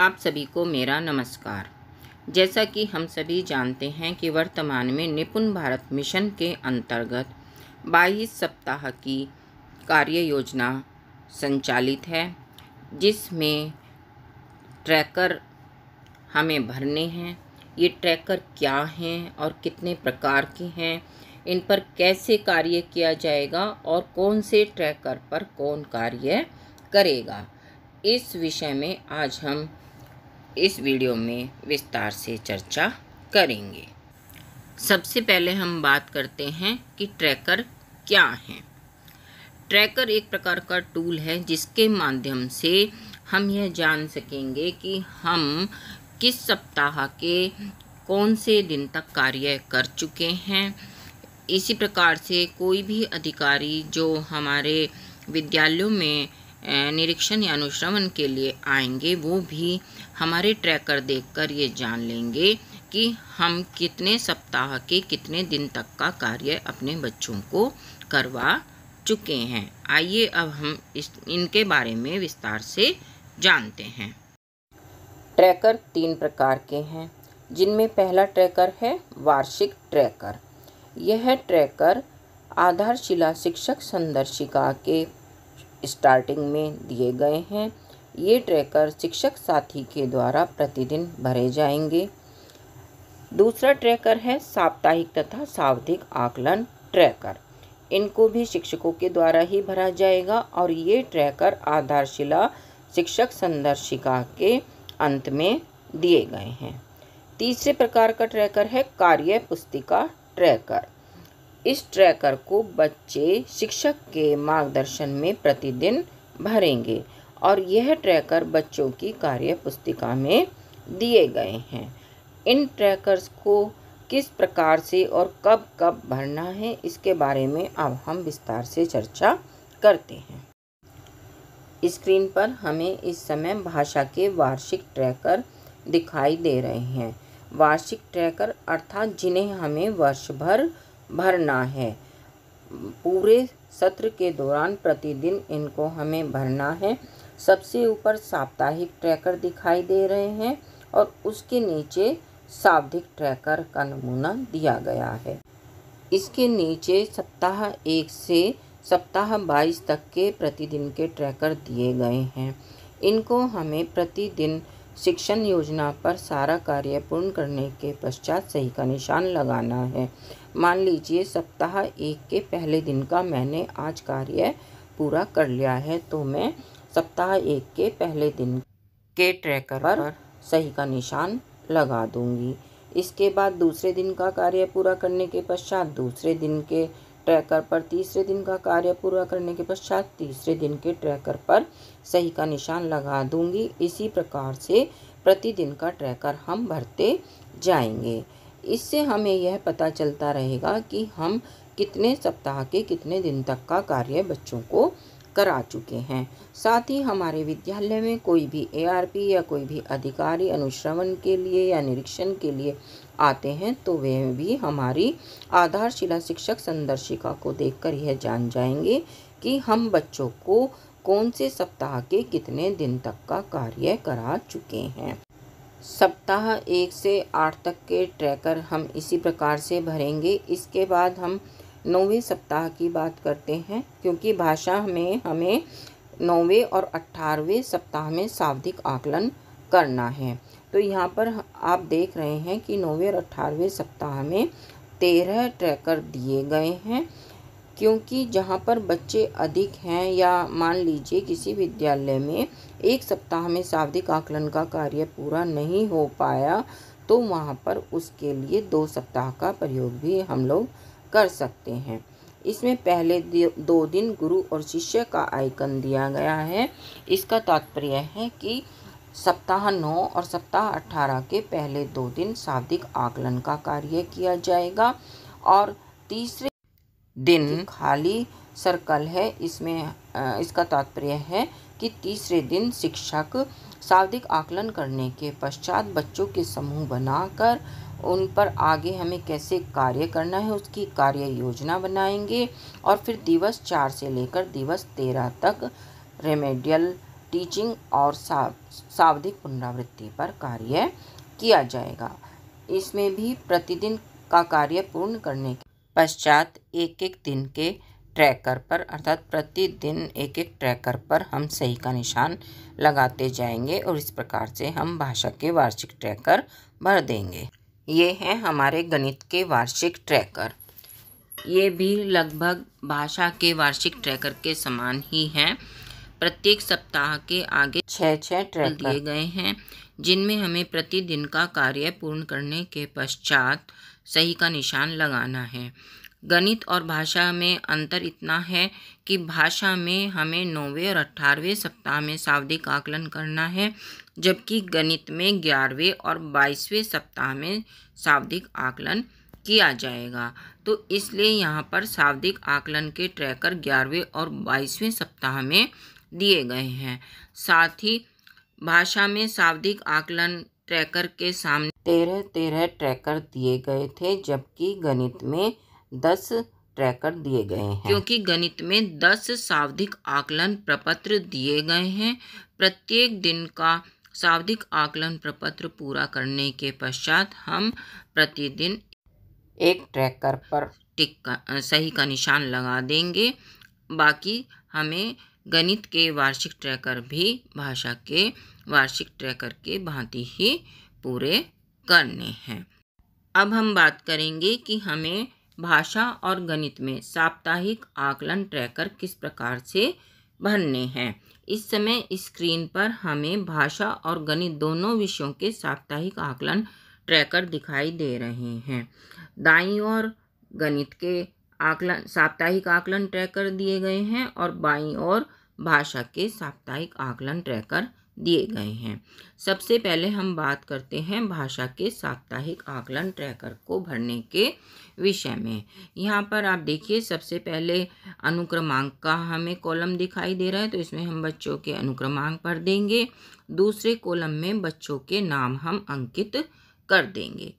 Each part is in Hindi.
आप सभी को मेरा नमस्कार जैसा कि हम सभी जानते हैं कि वर्तमान में निपुण भारत मिशन के अंतर्गत 22 सप्ताह की कार्य योजना संचालित है जिसमें ट्रैकर हमें भरने हैं ये ट्रैकर क्या हैं और कितने प्रकार के हैं इन पर कैसे कार्य किया जाएगा और कौन से ट्रैकर पर कौन कार्य करेगा इस विषय में आज हम इस वीडियो में विस्तार से चर्चा करेंगे सबसे पहले हम बात करते हैं कि ट्रैकर क्या है ट्रैकर एक प्रकार का टूल है जिसके माध्यम से हम यह जान सकेंगे कि हम किस सप्ताह के कौन से दिन तक कार्य कर चुके हैं इसी प्रकार से कोई भी अधिकारी जो हमारे विद्यालयों में निरीक्षण या अनुश्रवण के लिए आएंगे वो भी हमारे ट्रैकर देखकर ये जान लेंगे कि हम कितने सप्ताह के कितने दिन तक का कार्य अपने बच्चों को करवा चुके हैं आइए अब हम इस इनके बारे में विस्तार से जानते हैं ट्रैकर तीन प्रकार के हैं जिनमें पहला ट्रैकर है वार्षिक ट्रैकर यह ट्रैकर आधारशिला शिक्षक संदर्शिका के स्टार्टिंग में दिए गए हैं ये ट्रैकर शिक्षक साथी के द्वारा प्रतिदिन भरे जाएंगे दूसरा ट्रैकर है साप्ताहिक तथा सावधिक आकलन ट्रैकर इनको भी शिक्षकों के द्वारा ही भरा जाएगा और ये ट्रैकर आधारशिला शिक्षक संदर्शिका के अंत में दिए गए हैं तीसरे प्रकार का ट्रैकर है कार्य पुस्तिका ट्रैकर इस ट्रैकर को बच्चे शिक्षक के मार्गदर्शन में प्रतिदिन भरेंगे और यह ट्रैकर बच्चों की कार्य पुस्तिका में दिए गए हैं इन ट्रैकर्स को किस प्रकार से और कब कब भरना है इसके बारे में अब हम विस्तार से चर्चा करते हैं स्क्रीन पर हमें इस समय भाषा के वार्षिक ट्रैकर दिखाई दे रहे हैं वार्षिक ट्रैकर अर्थात जिन्हें हमें वर्ष भर भरना है पूरे सत्र के दौरान प्रतिदिन इनको हमें भरना है सबसे ऊपर साप्ताहिक ट्रैकर दिखाई दे रहे हैं और उसके नीचे सावधिक ट्रैकर का नमूना दिया गया है इसके नीचे सप्ताह एक से सप्ताह बाईस तक के प्रतिदिन के ट्रैकर दिए गए हैं इनको हमें प्रतिदिन शिक्षण योजना पर सारा कार्य पूर्ण करने के पश्चात सही का निशान लगाना है मान लीजिए सप्ताह एक के पहले दिन का मैंने आज कार्य पूरा कर लिया है तो मैं सप्ताह एक के पहले दिन के ट्रैकर पर सही का निशान लगा दूंगी इसके बाद दूसरे दिन का कार्य पूरा करने के पश्चात दूसरे दिन के ट्रैकर पर तीसरे दिन का कार्य पूरा करने के पश्चात तीसरे दिन के ट्रैकर पर सही का निशान लगा दूंगी इसी प्रकार से प्रतिदिन का ट्रैकर हम भरते जाएंगे इससे हमें यह पता चलता रहेगा कि हम कितने सप्ताह के कितने दिन तक का कार्य बच्चों को करा चुके हैं साथ ही हमारे विद्यालय में कोई भी एआरपी या कोई भी अधिकारी अनुश्रवण के लिए या निरीक्षण के लिए आते हैं तो वे भी हमारी आधारशिला शिक्षक संदर्शिका को देखकर यह जान जाएंगे कि हम बच्चों को कौन से सप्ताह के कितने दिन तक का कार्य करा चुके हैं सप्ताह एक से आठ तक के ट्रैकर हम इसी प्रकार से भरेंगे इसके बाद हम नौवें सप्ताह की बात करते हैं क्योंकि भाषा में हमें नौवें और अट्ठारहवें सप्ताह में शाब्दिक आकलन करना है तो यहाँ पर आप देख रहे हैं कि नौवें और अट्ठारहवें सप्ताह में तेरह ट्रैकर दिए गए हैं क्योंकि जहाँ पर बच्चे अधिक हैं या मान लीजिए किसी विद्यालय में एक सप्ताह में शाब्दिक आकलन का कार्य पूरा नहीं हो पाया तो वहाँ पर उसके लिए दो सप्ताह का प्रयोग भी हम लोग कर सकते हैं इसमें पहले दो दिन गुरु और शिष्य का आइकन दिया गया है इसका तात्पर्य है कि सप्ताह नौ और सप्ताह अठारह के पहले दो दिन शाब्दिक आकलन का कार्य किया जाएगा और तीसरे दिन खाली सर्कल है इसमें इसका तात्पर्य है कि तीसरे दिन शिक्षक शाब्दिक आकलन करने के पश्चात बच्चों के समूह बनाकर उन पर आगे हमें कैसे कार्य करना है उसकी कार्य योजना बनाएंगे और फिर दिवस चार से लेकर दिवस तेरह तक रेमेडियल टीचिंग और सावधिक पुनरावृत्ति पर कार्य किया जाएगा इसमें भी प्रतिदिन का कार्य पूर्ण करने के पश्चात एक एक दिन के ट्रैकर पर अर्थात प्रतिदिन एक एक ट्रैकर पर हम सही का निशान लगाते जाएंगे और इस प्रकार से हम भाषा के वार्षिक ट्रैकर भर देंगे ये हैं हमारे गणित के वार्षिक ट्रैकर ये भी लगभग भाषा के वार्षिक ट्रैकर के समान ही हैं प्रत्येक सप्ताह के आगे छः छः ट्रैकर दिए गए हैं जिनमें हमें प्रतिदिन का कार्य पूर्ण करने के पश्चात सही का निशान लगाना है गणित और भाषा में अंतर इतना है कि भाषा में हमें नौवे और अट्ठारहवें सप्ताह में सावधिक आकलन करना है जबकि गणित में ग्यारहवें और बाईसवें सप्ताह में सावधिक आकलन किया जाएगा तो इसलिए यहाँ पर सावधिक आकलन के ट्रैकर ग्यारहवें और बाईसवें सप्ताह में दिए गए हैं साथ ही भाषा में सावधिक आकलन ट्रैकर के सामने तेरह तेरह ट्रैकर दिए गए थे जबकि गणित में दस ट्रैकर दिए गए हैं क्योंकि गणित में दस सावधिक आकलन प्रपत्र दिए गए हैं प्रत्येक दिन का सावधिक आकलन प्रपत्र पूरा करने के पश्चात हम प्रतिदिन एक ट्रैकर पर टिक का सही का निशान लगा देंगे बाकी हमें गणित के वार्षिक ट्रैकर भी भाषा के वार्षिक ट्रैकर के भांति ही पूरे करने हैं अब हम बात करेंगे कि हमें भाषा और गणित में साप्ताहिक आकलन ट्रैकर किस प्रकार से भरने हैं इस समय स्क्रीन पर हमें भाषा और गणित दोनों विषयों के साप्ताहिक आकलन ट्रैकर दिखाई दे रहे हैं दाई ओर गणित के आकलन साप्ताहिक आकलन ट्रैकर दिए गए हैं और बाई ओर भाषा के साप्ताहिक आकलन ट्रैकर दिए गए हैं सबसे पहले हम बात करते हैं भाषा के साप्ताहिक आकलन ट्रैकर को भरने के विषय में यहाँ पर आप देखिए सबसे पहले अनुक्रमांक का हमें कॉलम दिखाई दे रहा है तो इसमें हम बच्चों के अनुक्रमांक भर देंगे दूसरे कॉलम में बच्चों के नाम हम अंकित कर देंगे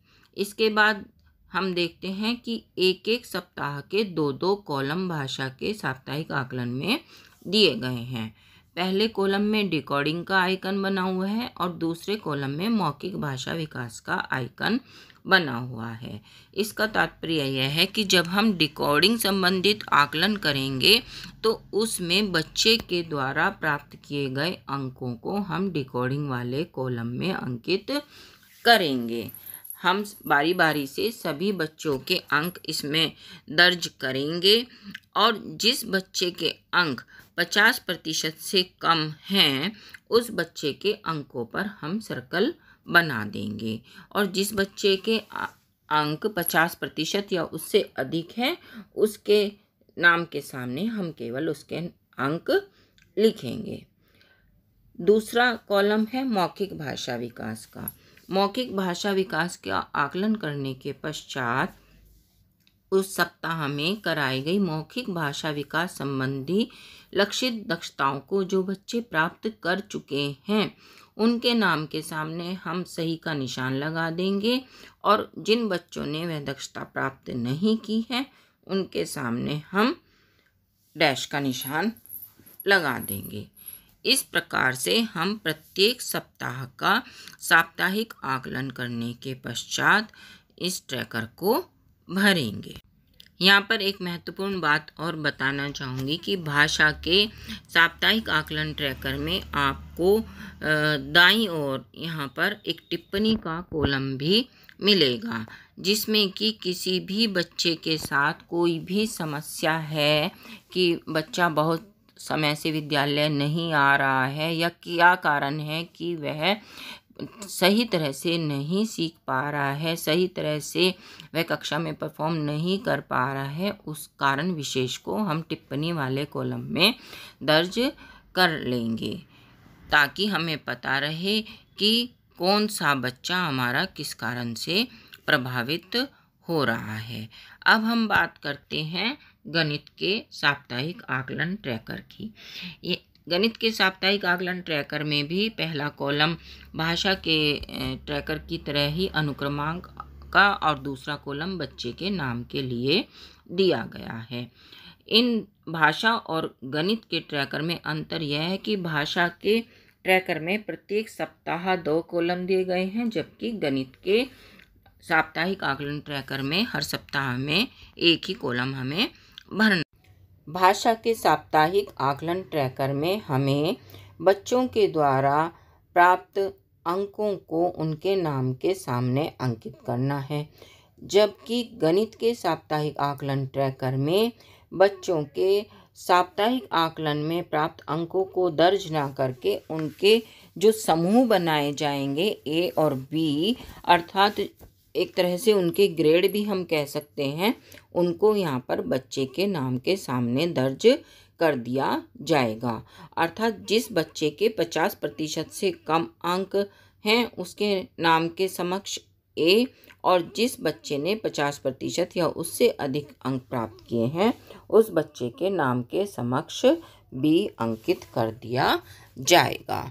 इसके बाद हम देखते हैं कि एक एक सप्ताह के दो दो कॉलम भाषा के साप्ताहिक आकलन में दिए गए हैं पहले कॉलम में डिकोडिंग का आइकन बना हुआ है और दूसरे कॉलम में मौखिक भाषा विकास का आइकन बना हुआ है इसका तात्पर्य यह है कि जब हम डिकोडिंग संबंधित आकलन करेंगे तो उसमें बच्चे के द्वारा प्राप्त किए गए अंकों को हम डिकोडिंग वाले कॉलम में अंकित करेंगे हम बारी बारी से सभी बच्चों के अंक इसमें दर्ज करेंगे और जिस बच्चे के अंक 50 प्रतिशत से कम हैं उस बच्चे के अंकों पर हम सर्कल बना देंगे और जिस बच्चे के अंक 50 प्रतिशत या उससे अधिक हैं उसके नाम के सामने हम केवल उसके अंक लिखेंगे दूसरा कॉलम है मौखिक भाषा विकास का मौखिक भाषा विकास का आकलन करने के पश्चात उस सप्ताह में कराई गई मौखिक भाषा विकास संबंधी लक्षित दक्षताओं को जो बच्चे प्राप्त कर चुके हैं उनके नाम के सामने हम सही का निशान लगा देंगे और जिन बच्चों ने वह दक्षता प्राप्त नहीं की है उनके सामने हम डैश का निशान लगा देंगे इस प्रकार से हम प्रत्येक सप्ताह का साप्ताहिक आकलन करने के पश्चात इस ट्रैकर को भरेंगे यहाँ पर एक महत्वपूर्ण बात और बताना चाहूँगी कि भाषा के साप्ताहिक आकलन ट्रैकर में आपको दाई और यहाँ पर एक टिप्पणी का कॉलम भी मिलेगा जिसमें कि किसी भी बच्चे के साथ कोई भी समस्या है कि बच्चा बहुत समय से विद्यालय नहीं आ रहा है या क्या कारण है कि वह सही तरह से नहीं सीख पा रहा है सही तरह से वह कक्षा में परफॉर्म नहीं कर पा रहा है उस कारण विशेष को हम टिप्पणी वाले कॉलम में दर्ज कर लेंगे ताकि हमें पता रहे कि कौन सा बच्चा हमारा किस कारण से प्रभावित हो रहा है अब हम बात करते हैं गणित के साप्ताहिक आकलन ट्रैकर की ये गणित के साप्ताहिक आकलन ट्रैकर में भी पहला कॉलम भाषा के ट्रैकर की तरह ही अनुक्रमांक का और दूसरा कॉलम बच्चे के नाम के लिए दिया गया है इन भाषा और गणित के ट्रैकर में अंतर यह है कि भाषा के ट्रैकर में प्रत्येक सप्ताह दो कॉलम दिए गए हैं जबकि गणित के साप्ताहिक आकलन ट्रैकर में हर सप्ताह में एक ही कॉलम हमें भरना भाषा के साप्ताहिक आकलन ट्रैकर में हमें बच्चों के द्वारा प्राप्त अंकों को उनके नाम के सामने अंकित करना है जबकि गणित के साप्ताहिक आकलन ट्रैकर में बच्चों के साप्ताहिक आकलन में प्राप्त अंकों को दर्ज ना करके उनके जो समूह बनाए जाएंगे ए और बी अर्थात एक तरह से उनके ग्रेड भी हम कह सकते हैं उनको यहाँ पर बच्चे के नाम के सामने दर्ज कर दिया जाएगा अर्थात जिस बच्चे के पचास प्रतिशत से कम अंक हैं उसके नाम के समक्ष ए और जिस बच्चे ने पचास प्रतिशत या उससे अधिक अंक प्राप्त किए हैं उस बच्चे के नाम के समक्ष बी अंकित कर दिया जाएगा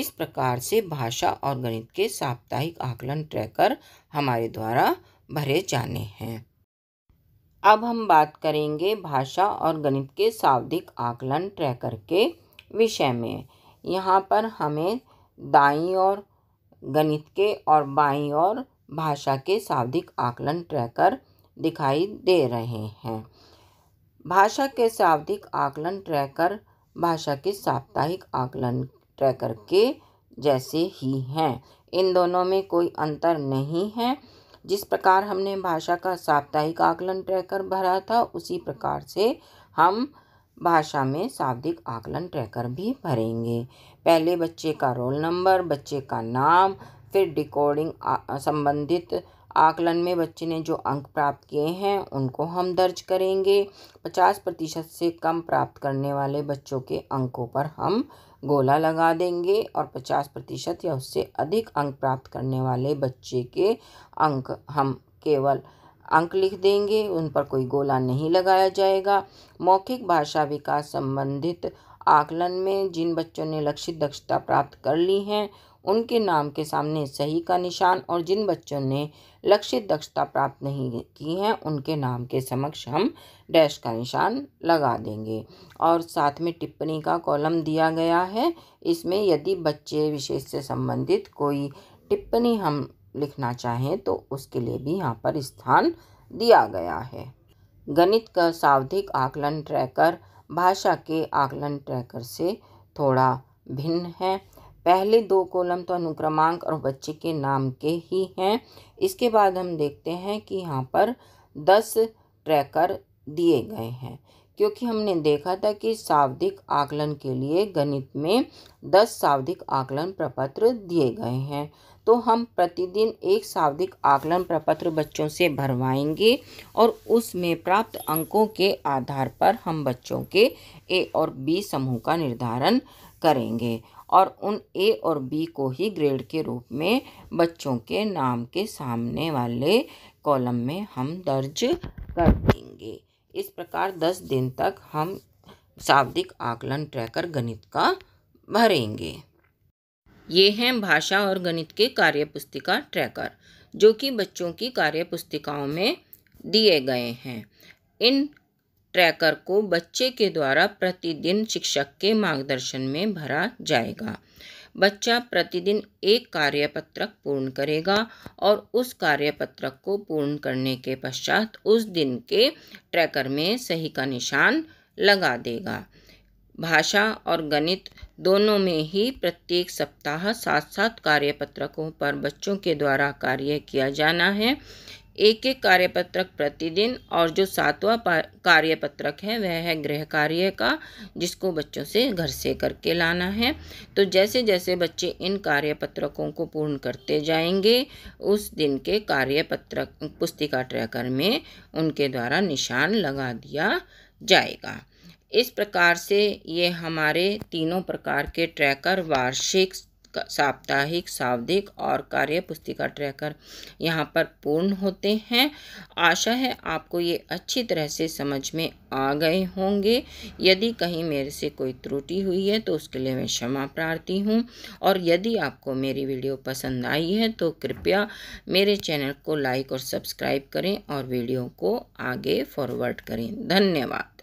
इस प्रकार से भाषा और गणित के साप्ताहिक आकलन ट्रैकर हमारे द्वारा भरे जाने हैं अब हम बात करेंगे भाषा और गणित के शाब्दिक आकलन ट्रैकर के विषय में यहाँ पर हमें दाई और गणित के और बाई और भाषा के शाब्दिक आकलन ट्रैकर दिखाई दे रहे हैं भाषा के शाब्दिक आकलन ट्रैकर भाषा के साप्ताहिक आकलन ट्रैकर के जैसे ही हैं इन दोनों में कोई अंतर नहीं है जिस प्रकार हमने भाषा का साप्ताहिक आकलन ट्रैकर भरा था उसी प्रकार से हम भाषा में शाब्दिक आकलन ट्रैकर भी भरेंगे पहले बच्चे का रोल नंबर बच्चे का नाम फिर डिकोडिंग संबंधित आकलन में बच्चे ने जो अंक प्राप्त किए हैं उनको हम दर्ज करेंगे पचास प्रतिशत से कम प्राप्त करने वाले बच्चों के अंकों पर हम गोला लगा देंगे और 50 प्रतिशत या उससे अधिक अंक प्राप्त करने वाले बच्चे के अंक हम केवल अंक लिख देंगे उन पर कोई गोला नहीं लगाया जाएगा मौखिक भाषा विकास संबंधित आकलन में जिन बच्चों ने लक्षित दक्षता प्राप्त कर ली हैं उनके नाम के सामने सही का निशान और जिन बच्चों ने लक्षित दक्षता प्राप्त नहीं की है उनके नाम के समक्ष हम डैश का निशान लगा देंगे और साथ में टिप्पणी का कॉलम दिया गया है इसमें यदि बच्चे विशेष से संबंधित कोई टिप्पणी हम लिखना चाहें तो उसके लिए भी यहाँ पर स्थान दिया गया है गणित का सावधिक आकलन ट्रैकर भाषा के आकलन ट्रैकर से थोड़ा भिन्न है पहले दो कॉलम तो अनुक्रमांक और बच्चे के नाम के ही हैं इसके बाद हम देखते हैं कि यहाँ पर दस ट्रैकर दिए गए हैं क्योंकि हमने देखा था कि सावधिक आकलन के लिए गणित में दस सावधिक आकलन प्रपत्र दिए गए हैं तो हम प्रतिदिन एक सावधिक आकलन प्रपत्र बच्चों से भरवाएंगे और उसमें प्राप्त अंकों के आधार पर हम बच्चों के ए और बी समूह का निर्धारण करेंगे और उन ए और बी को ही ग्रेड के रूप में बच्चों के नाम के सामने वाले कॉलम में हम दर्ज कर देंगे इस प्रकार दस दिन तक हम शाब्दिक आकलन ट्रैकर गणित का भरेंगे ये हैं भाषा और गणित के कार्य पुस्तिका ट्रैकर जो कि बच्चों की कार्य पुस्तिकाओं में दिए गए हैं इन ट्रैकर को बच्चे के द्वारा प्रतिदिन शिक्षक के मार्गदर्शन में भरा जाएगा बच्चा प्रतिदिन एक कार्यपत्रक पूर्ण करेगा और उस कार्यपत्रक को पूर्ण करने के पश्चात उस दिन के ट्रैकर में सही का निशान लगा देगा भाषा और गणित दोनों में ही प्रत्येक सप्ताह सात सात कार्यपत्रकों पर बच्चों के द्वारा कार्य किया जाना है एक एक कार्यपत्रक प्रतिदिन और जो सातवां कार्यपत्रक है वह है गृह कार्य का जिसको बच्चों से घर से करके लाना है तो जैसे जैसे बच्चे इन कार्यपत्रकों को पूर्ण करते जाएंगे उस दिन के कार्यपत्रक पुस्तिका ट्रैकर में उनके द्वारा निशान लगा दिया जाएगा इस प्रकार से ये हमारे तीनों प्रकार के ट्रैकर वार्षिक साप्ताहिक सावधिक और कार्य पुस्तिका ट्रैकर यहाँ पर पूर्ण होते हैं आशा है आपको ये अच्छी तरह से समझ में आ गए होंगे यदि कहीं मेरे से कोई त्रुटि हुई है तो उसके लिए मैं क्षमा प्रार्थी हूँ और यदि आपको मेरी वीडियो पसंद आई है तो कृपया मेरे चैनल को लाइक और सब्सक्राइब करें और वीडियो को आगे फॉरवर्ड करें धन्यवाद